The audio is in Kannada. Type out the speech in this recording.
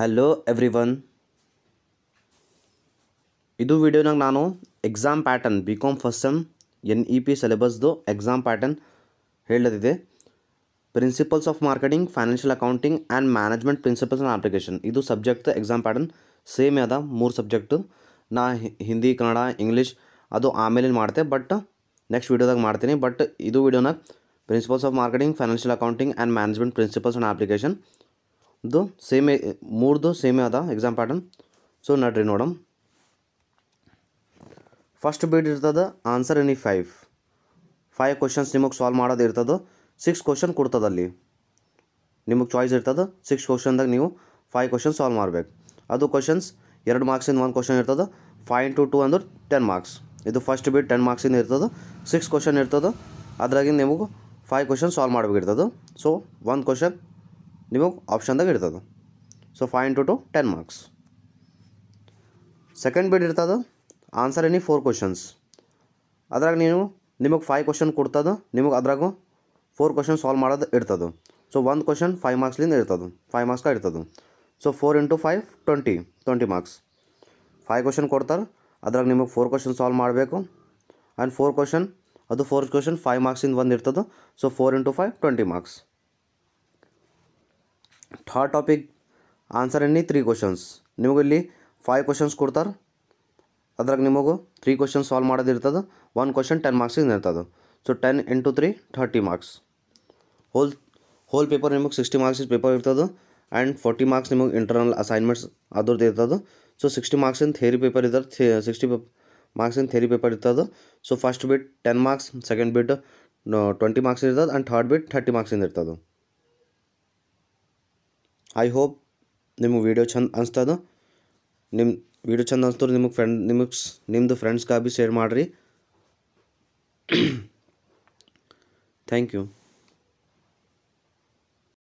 ಹಲೋ ಎವ್ರಿ ಒನ್ ಇದು ವಿಡಿಯೋನಾಗ ನಾನು exam pattern B com first sem N E P ಸಿಲೆಬಸ್ದು ಎಕ್ಸಾಮ್ ಪ್ಯಾಟರ್ನ್ ಹೇಳದಿದೆ principles of marketing financial accounting and management principles and application ಇದು ಸಬ್ಜೆಕ್ಟ್ ಎಕ್ಸಾಮ್ ಪ್ಯಾಟರ್ನ್ ಸೇಮ್ ಅದ ಮೂರು ಸಬ್ಜೆಕ್ಟು ನಾ ಹಿಂದಿ ಕನ್ನಡ ಇಂಗ್ಲೀಷ್ ಅದು ಆಮೇಲೆ ಮಾಡ್ತೆ ಬಟ್ ನೆಕ್ಸ್ಟ್ ವೀಡಿಯೋದಾಗ ಮಾಡ್ತೀನಿ ಬಟ್ ಇದು ವೀಡಿಯೋನಾಗ principles of marketing financial accounting and management principles and application ಇದು ಸೇಮೇ ಮೂರ್ದು ಸೇಮೇ ಅದ ಎಕ್ಸಾಮ್ ಪ್ಯಾಟರ್ನ್ ಸೊ ನಡ್ರಿ ನೋಡಮ್ ಫಸ್ಟ್ ಬೀಡ್ ಇರ್ತದೆ answer any five five questions ನಿಮಗೆ ಸಾಲ್ವ್ ಮಾಡೋದು ಇರ್ತದೆ ಸಿಕ್ಸ್ ಕ್ವಶನ್ ಕೊಡ್ತದೆ ಅಲ್ಲಿ ನಿಮಗೆ ಚಾಯ್ಸ್ ಇರ್ತದೆ ಸಿಕ್ಸ್ ಕ್ವಶನ್ದಾಗ ನೀವು ಫೈವ್ ಕ್ವಶನ್ ಸಾಲ್ವ್ ಮಾಡಬೇಕು ಅದು ಕ್ವಶನ್ಸ್ ಎರಡು ಮಾರ್ಕ್ಸಿಂದ ಒಂದು ಕ್ವಶನ್ ಇರ್ತದೆ ಫೈವ್ ಇಂಟು ಟು ಅಂದ್ರೆ ಟೆನ್ ಮಾರ್ಕ್ಸ್ ಇದು ಫಸ್ಟ್ ಬಿಟ್ ಟೆನ್ ಮಾರ್ಕ್ಸಿಂದ ಇರ್ತದೆ ಸಿಕ್ಸ್ ಕ್ವಶನ್ ಇರ್ತದೆ ಅದ್ರಾಗಿಂದ ನಿಮಗೆ ಫೈವ್ ಕ್ವಶನ್ ಸಾಲ್ವ್ ಮಾಡಬೇಕಿರ್ತದೆ ಸೊ ಒಂದು ಕ್ವಶನ್ ನಿಮಗೆ ಆಪ್ಷನ್ದಾಗ ಇರ್ತದೆ so five into two ten marks second bit ಇರ್ತದೆ ಆನ್ಸರ್ ಏನಿ ಫೋರ್ ಕ್ವಶನ್ಸ್ ಅದ್ರಾಗ ನೀವು ನಿಮಗೆ ಫೈವ್ ಕ್ವಶನ್ ಕೊಡ್ತದೆ ನಿಮಗೆ ಅದ್ರಾಗ ಫೋರ್ ಕ್ವಶನ್ ಸಾಲ್ವ್ ಮಾಡೋದು ಇರ್ತದೆ ಸೊ ಒಂದು ಕ್ವಶನ್ ಫೈವ್ ಮಾರ್ಕ್ಸ್ಲಿಂದ ಇರ್ತದೆ ಫೈವ್ ಮಾರ್ಕ್ಸ್ಗೆ ಇರ್ತದೆ so four into five twenty twenty marks five question ಕೊಡ್ತಾರೆ ಅದ್ರಾಗ ನಿಮಗೆ ಫೋರ್ ಕ್ವಶನ್ ಸಾಲ್ವ್ ಮಾಡಬೇಕು ಆ್ಯಂಡ್ ಫೋರ್ ಕ್ವಶನ್ ಅದು ಫೋರ್ ಕ್ವಶನ್ ಫೈವ್ ಮಾರ್ಕ್ಸಿಂದ ಒಂದು ಇರ್ತದೆ so four into five twenty marks third topic answer any three questions ನಿಮಗೆ ಇಲ್ಲಿ ಫೈವ್ ಕ್ವಶನ್ಸ್ ಕೊಡ್ತಾರೆ ಅದ್ರಾಗ ನಿಮಗೂ ತ್ರೀ ಕ್ವಶನ್ಸ್ ಸಾಲ್ವ್ ಮಾಡೋದಿರ್ತದೆ ಒನ್ ಕ್ವಶನ್ ಟೆನ್ ಮಾರ್ಕ್ಸಿಂದ ಇರ್ತದೆ so ten into three thirty marks whole whole paper ನಿಮಗೆ ಸಿಕ್ಸ್ಟಿ ಮಾರ್ಕ್ಸ್ ಪೇಪರ್ ಇರ್ತದೆ ಆ್ಯಂಡ್ ಫೋರ್ಟಿ ಮಾರ್ಕ್ಸ್ ನಿಮಗೆ ಇಂಟರ್ನಲ್ ಅಸೈನ್ಮೆಂಟ್ಸ್ ಅದ್ರದ್ದು ಇರ್ತದೆ ಸೊ ಸಿಕ್ಸ್ಟಿ ಮಾರ್ಕ್ಸಿನ ಥೇರಿ ಪೇಪರ್ ಇದ್ದಾರೆ ಥೇ ಸಿಕ್ಸ್ಟಿ ಪೇಪ್ ಮಾರ್ಕ್ಸಿನ ಥೇರಿ ಪೇಪರ್ ಇರ್ತದೆ so first bit ten marks second bit twenty marks ಇರ್ತದೆ ಆ್ಯಂಡ್ ಥರ್ಡ್ ಬಿಟ್ ಥರ್ಟಿ ಮಾರ್ಕ್ಸಿಂದ ಇರ್ತದೆ ಐ ಹೋಪ್ ನಿಮಗೆ ವೀಡಿಯೋ ಚಂದ ಅನಿಸ್ತದ ನಿಮ್ಮ ವೀಡಿಯೋ ಚಂದ ಅನಿಸ್ತವ್ರು ನಿಮಗೆ ಫ್ರೆಂಡ್ ನಿಮಗೆ ನಿಮ್ಮದು ಫ್ರೆಂಡ್ಸ್ಗಾ ಭೀ ಶೇರ್ ಮಾಡಿರಿ ಥ್ಯಾಂಕ್ ಯು